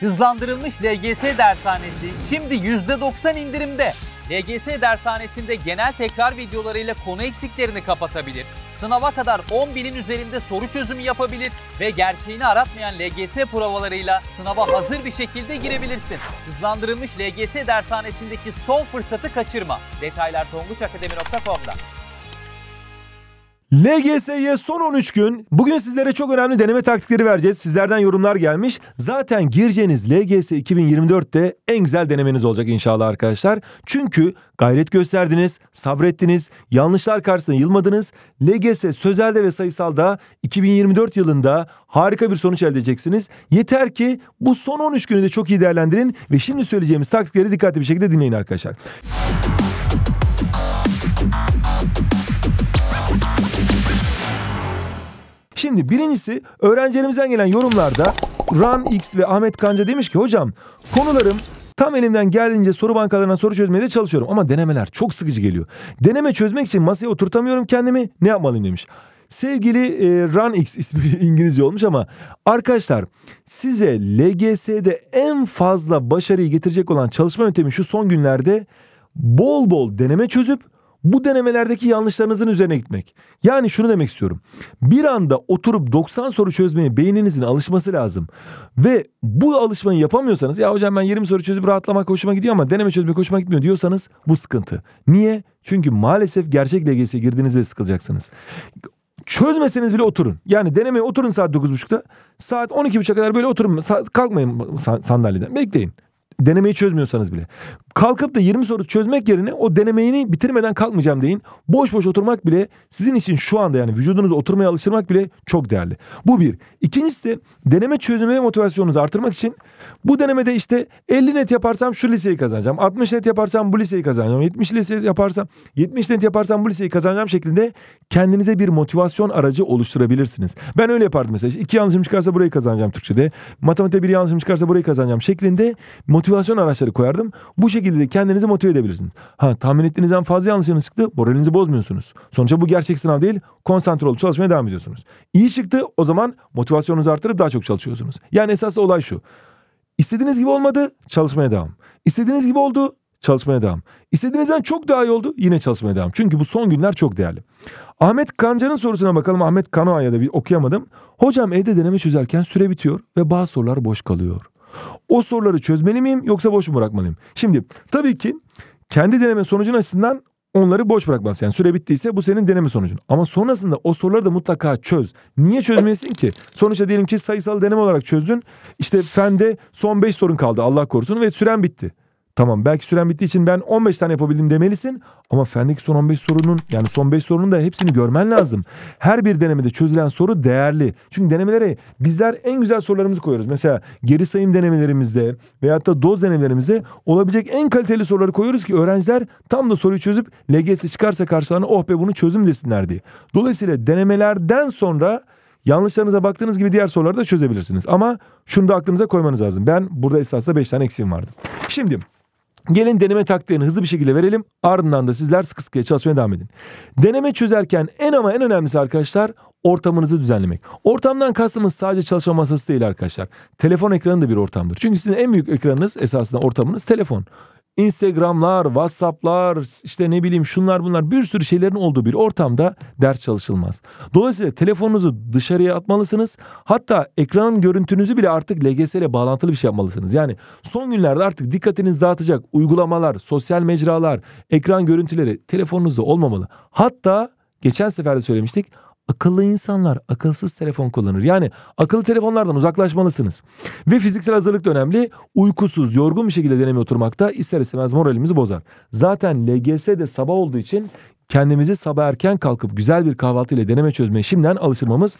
Hızlandırılmış LGS dershanesi şimdi %90 indirimde. LGS dershanesinde genel tekrar videolarıyla konu eksiklerini kapatabilir, sınava kadar 10.000'in üzerinde soru çözümü yapabilir ve gerçeğini aratmayan LGS provalarıyla sınava hazır bir şekilde girebilirsin. Hızlandırılmış LGS dershanesindeki son fırsatı kaçırma. Detaylar tonguçakademi.com'da. LGS'ye son 13 gün. Bugün sizlere çok önemli deneme taktikleri vereceğiz. Sizlerden yorumlar gelmiş. Zaten gireceğiniz LGS 2024'te en güzel denemeniz olacak inşallah arkadaşlar. Çünkü gayret gösterdiniz, sabrettiniz, yanlışlar karşısında yılmadınız. LGS sözelde ve sayısalda 2024 yılında harika bir sonuç elde edeceksiniz. Yeter ki bu son 13 günü de çok iyi değerlendirin ve şimdi söyleyeceğimiz taktikleri dikkatli bir şekilde dinleyin arkadaşlar. Şimdi birincisi öğrencilerimizden gelen yorumlarda Run X ve Ahmet Kanca demiş ki hocam konularım Tam elimden geldiğince soru bankalarına soru çözmeye de çalışıyorum ama denemeler çok sıkıcı geliyor. Deneme çözmek için masaya oturtamıyorum kendimi ne yapmalıyım demiş. Sevgili e, RunX ismi İngilizce olmuş ama arkadaşlar size LGS'de en fazla başarıyı getirecek olan çalışma yöntemi şu son günlerde bol bol deneme çözüp bu denemelerdeki yanlışlarınızın üzerine gitmek. Yani şunu demek istiyorum. Bir anda oturup 90 soru çözmeye beyninizin alışması lazım. Ve bu alışmayı yapamıyorsanız ya hocam ben 20 soru çözüp rahatlamak hoşuma gidiyor ama deneme çözmek hoşuma gitmiyor diyorsanız bu sıkıntı. Niye? Çünkü maalesef gerçek LGS'ye girdiğinizde sıkılacaksınız. Çözmeseniz bile oturun. Yani denemeye oturun saat 9.30'da. Saat 12.30'a kadar böyle oturun. Kalkmayın sandalyeden. Bekleyin. Denemeyi çözmüyorsanız bile. Kalkıp da 20 soru çözmek yerine o denemeyini bitirmeden kalkmayacağım deyin. Boş boş oturmak bile sizin için şu anda yani vücudunuzu oturmaya alıştırmak bile çok değerli. Bu bir. İkincisi de deneme çözme motivasyonunuzu artırmak için bu denemede işte 50 net yaparsam şu liseyi kazanacağım. 60 net yaparsam bu liseyi kazanacağım. 70 liseyi yaparsam 70 net yaparsam bu liseyi kazanacağım şeklinde kendinize bir motivasyon aracı oluşturabilirsiniz. Ben öyle yapardım mesela. İki yanlışım çıkarsa burayı kazanacağım Türkçe'de. Matematikte bir yanlışım çıkarsa burayı kazanacağım şeklinde motivasyon araçları koyardım. Bu şekilde şekilde de kendinizi motive edebilirsiniz. Ha tahmin ettiğinizden fazla yanlış çıktı. Moralinizi bozmuyorsunuz. Sonuçta bu gerçek sınav değil. Konsantre olup çalışmaya devam ediyorsunuz. İyi çıktı o zaman motivasyonunuzu artırıp daha çok çalışıyorsunuz. Yani esas olay şu. İstediğiniz gibi olmadı çalışmaya devam. İstediğiniz gibi oldu çalışmaya devam. İstediğinizden çok daha iyi oldu yine çalışmaya devam. Çünkü bu son günler çok değerli. Ahmet Kanca'nın sorusuna bakalım. Ahmet Kanoa'ya da bir okuyamadım. Hocam evde deneme çözerken süre bitiyor ve bazı sorular boş kalıyor. O soruları çözmeli miyim yoksa boş mu bırakmalıyım? Şimdi tabii ki kendi deneme sonucun açısından onları boş bırakmaz. Yani süre bittiyse bu senin deneme sonucun. Ama sonrasında o soruları da mutlaka çöz. Niye çözmesin ki? Sonuçta diyelim ki sayısal deneme olarak çözdün. İşte fende son 5 sorun kaldı Allah korusun ve süren bitti. Tamam belki süren bittiği için ben 15 tane yapabildim demelisin. Ama fendeki son 15 sorunun yani son 5 sorunun da hepsini görmen lazım. Her bir denemede çözülen soru değerli. Çünkü denemelere bizler en güzel sorularımızı koyuyoruz. Mesela geri sayım denemelerimizde veyahut da doz denemelerimizde olabilecek en kaliteli soruları koyuyoruz ki öğrenciler tam da soruyu çözüp LGS çıkarsa karşılarına oh be bunu çözüm desinler diye. Dolayısıyla denemelerden sonra Yanlışlarınıza baktığınız gibi diğer soruları da çözebilirsiniz. Ama şunu da aklınıza koymanız lazım. Ben burada esasında 5 tane eksiğim vardı. Şimdi Gelin deneme taktiğini hızlı bir şekilde verelim. Ardından da sizler sıkı sıkıya çalışmaya devam edin. Deneme çözerken en ama en önemlisi arkadaşlar ortamınızı düzenlemek. Ortamdan kastımız sadece çalışma masası değil arkadaşlar. Telefon ekranı da bir ortamdır. Çünkü sizin en büyük ekranınız esasında ortamınız telefon. Instagram'lar, WhatsApp'lar, işte ne bileyim şunlar bunlar bir sürü şeylerin olduğu bir ortamda ders çalışılmaz. Dolayısıyla telefonunuzu dışarıya atmalısınız. Hatta ekranın görüntünüzü bile artık LGS ile bağlantılı bir şey yapmalısınız. Yani son günlerde artık dikkatinizi dağıtacak uygulamalar, sosyal mecralar, ekran görüntüleri telefonunuzda olmamalı. Hatta geçen sefer de söylemiştik Akıllı insanlar akılsız telefon kullanır. Yani akıllı telefonlardan uzaklaşmalısınız. Ve fiziksel hazırlık da önemli. Uykusuz, yorgun bir şekilde deneme oturmakta ister istemez moralimizi bozar. Zaten LGS de sabah olduğu için kendimizi sabah erken kalkıp güzel bir kahvaltı ile deneme çözmeye şimdiden alıştırmamız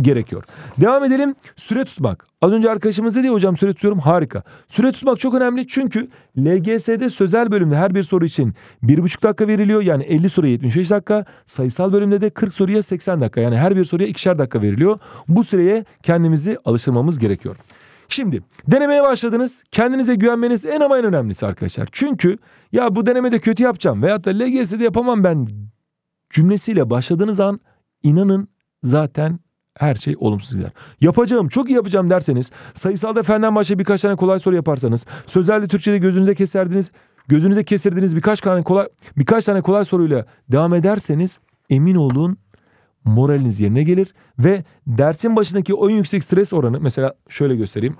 gerekiyor. Devam edelim. Süre tutmak. Az önce arkadaşımız dedi hocam süre tutuyorum harika. Süre tutmak çok önemli çünkü LGS'de sözel bölümde her bir soru için 1,5 dakika veriliyor. Yani 50 soruya 75 dakika. Sayısal bölümde de 40 soruya 80 dakika. Yani her bir soruya ikişer dakika veriliyor. Bu süreye kendimizi alıştırmamız gerekiyor. Şimdi denemeye başladınız. Kendinize güvenmeniz en ama en önemlisi arkadaşlar. Çünkü ya bu denemede kötü yapacağım veyahut da LGS'de yapamam ben cümlesiyle başladığınız an inanın zaten her şey olumsuz gider. Yapacağım, çok iyi yapacağım derseniz, sayısalda fenden başka birkaç tane kolay soru yaparsanız, sözelde Türkçede gözünüze keserdiniz, gözünüze kestirdiğiniz birkaç tane kolay birkaç tane kolay soruyla devam ederseniz emin olun moraliniz yerine gelir ve dersin başındaki o yüksek stres oranı mesela şöyle göstereyim.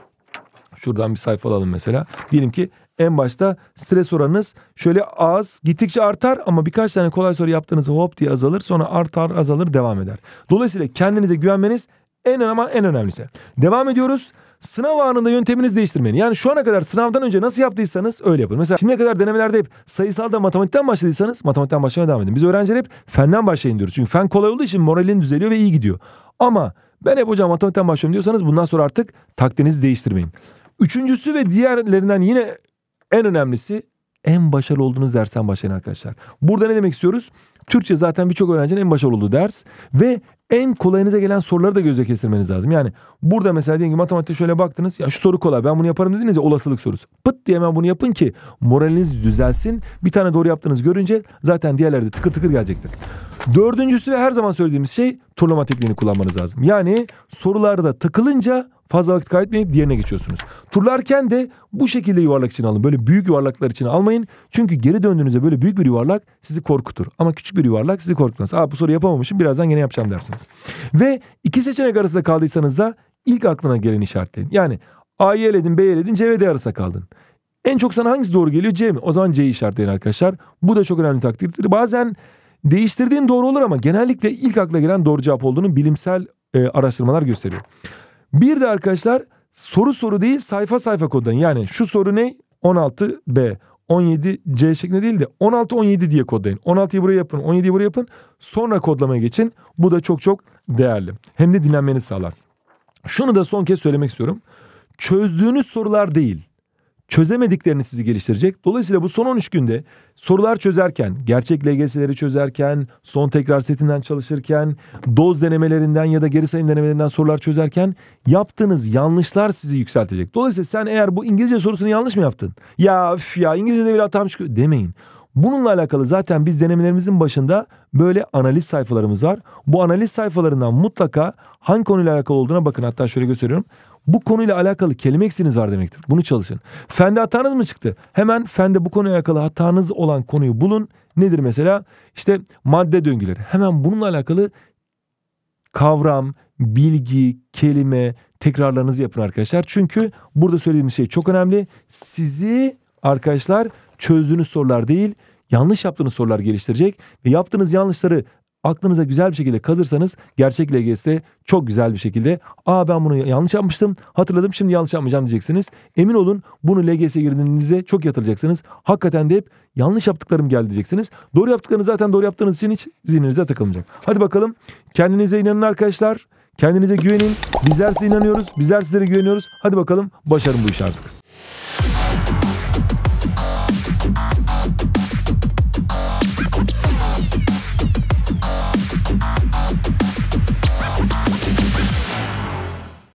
Şuradan bir sayfa alalım mesela. Diyelim ki en başta stres oranınız şöyle az gittikçe artar ama birkaç tane kolay soru yaptığınızda hop diye azalır sonra artar azalır devam eder. Dolayısıyla kendinize güvenmeniz en ama en önemlisi. Devam ediyoruz. Sınav anında yönteminizi değiştirmeyin. Yani şu ana kadar sınavdan önce nasıl yaptıysanız öyle yapın. Mesela şimdiye kadar denemelerde hep sayısalda matematikten başladıysanız matematikten başlamaya devam edin. Biz öğrenciler hep fenden başlayın diyoruz. Çünkü fen kolay olduğu için moralin düzeliyor ve iyi gidiyor. Ama ben hep hocam matematikten başlıyorum diyorsanız bundan sonra artık taktiğinizi değiştirmeyin. Üçüncüsü ve diğerlerinden yine en önemlisi en başarılı olduğunuz dersten başlayın arkadaşlar. Burada ne demek istiyoruz? Türkçe zaten birçok öğrencinin en başarılı olduğu ders ve en kolayınıza gelen soruları da gözle kestirmeniz lazım. Yani burada mesela diyelim ki matematikte şöyle baktınız ya şu soru kolay ben bunu yaparım dediniz ya olasılık sorusu. Pıt diye hemen bunu yapın ki moraliniz düzelsin. Bir tane doğru yaptığınız görünce zaten diğerleri de tıkır tıkır gelecektir. Dördüncüsü ve her zaman söylediğimiz şey turlama tekniğini kullanmanız lazım. Yani sorularda takılınca fazla vakit kaybetmeyip diğerine geçiyorsunuz. Turlarken de bu şekilde yuvarlak için alın. Böyle büyük yuvarlaklar için almayın. Çünkü geri döndüğünüzde böyle büyük bir yuvarlak sizi korkutur. Ama küçük bir yuvarlak sizi korkutmaz. Aa bu soru yapamamışım birazdan yine yapacağım dersiniz. Ve iki seçenek arasında kaldıysanız da ilk aklına geleni işaretleyin. Yani A'yı eledin, B'yi eledin, C ve D arasında kaldın. En çok sana hangisi doğru geliyor? C mi? O zaman C'yi işaretleyin arkadaşlar. Bu da çok önemli taktiktir. Bazen değiştirdiğin doğru olur ama genellikle ilk akla gelen doğru cevap olduğunu bilimsel e, araştırmalar gösteriyor. Bir de arkadaşlar soru soru değil sayfa sayfa kodlayın. Yani şu soru ne? 16B. 17C şeklinde değil de 16-17 diye kodlayın. 16'yı buraya yapın, 17'yi buraya yapın. Sonra kodlamaya geçin. Bu da çok çok değerli. Hem de dinlenmeni sağlar. Şunu da son kez söylemek istiyorum. Çözdüğünüz sorular değil çözemediklerini sizi geliştirecek. Dolayısıyla bu son 13 günde sorular çözerken, gerçek LGS'leri çözerken, son tekrar setinden çalışırken, doz denemelerinden ya da geri sayım denemelerinden sorular çözerken yaptığınız yanlışlar sizi yükseltecek. Dolayısıyla sen eğer bu İngilizce sorusunu yanlış mı yaptın? Ya üf ya İngilizce'de bir hatam çıkıyor demeyin. Bununla alakalı zaten biz denemelerimizin başında böyle analiz sayfalarımız var. Bu analiz sayfalarından mutlaka hangi konuyla alakalı olduğuna bakın. Hatta şöyle gösteriyorum. Bu konuyla alakalı kelime eksiğiniz var demektir. Bunu çalışın. Fende hatanız mı çıktı? Hemen fende bu konuyla alakalı hatanız olan konuyu bulun. Nedir mesela? İşte madde döngüleri. Hemen bununla alakalı kavram, bilgi, kelime, tekrarlarınızı yapın arkadaşlar. Çünkü burada söylediğim şey çok önemli. Sizi arkadaşlar çözdüğünüz sorular değil, yanlış yaptığınız sorular geliştirecek ve yaptığınız yanlışları aklınıza güzel bir şekilde kazırsanız gerçek LGS'de çok güzel bir şekilde aa ben bunu yanlış yapmıştım hatırladım şimdi yanlış yapmayacağım diyeceksiniz. Emin olun bunu LGSE girdiğinizde çok yatılacaksınız. Hakikaten de hep yanlış yaptıklarım geldi diyeceksiniz. Doğru yaptıklarını zaten doğru yaptığınız için hiç zihninize takılmayacak. Hadi bakalım kendinize inanın arkadaşlar. Kendinize güvenin. Bizler size inanıyoruz. Bizler sizlere güveniyoruz. Hadi bakalım başarın bu işi artık.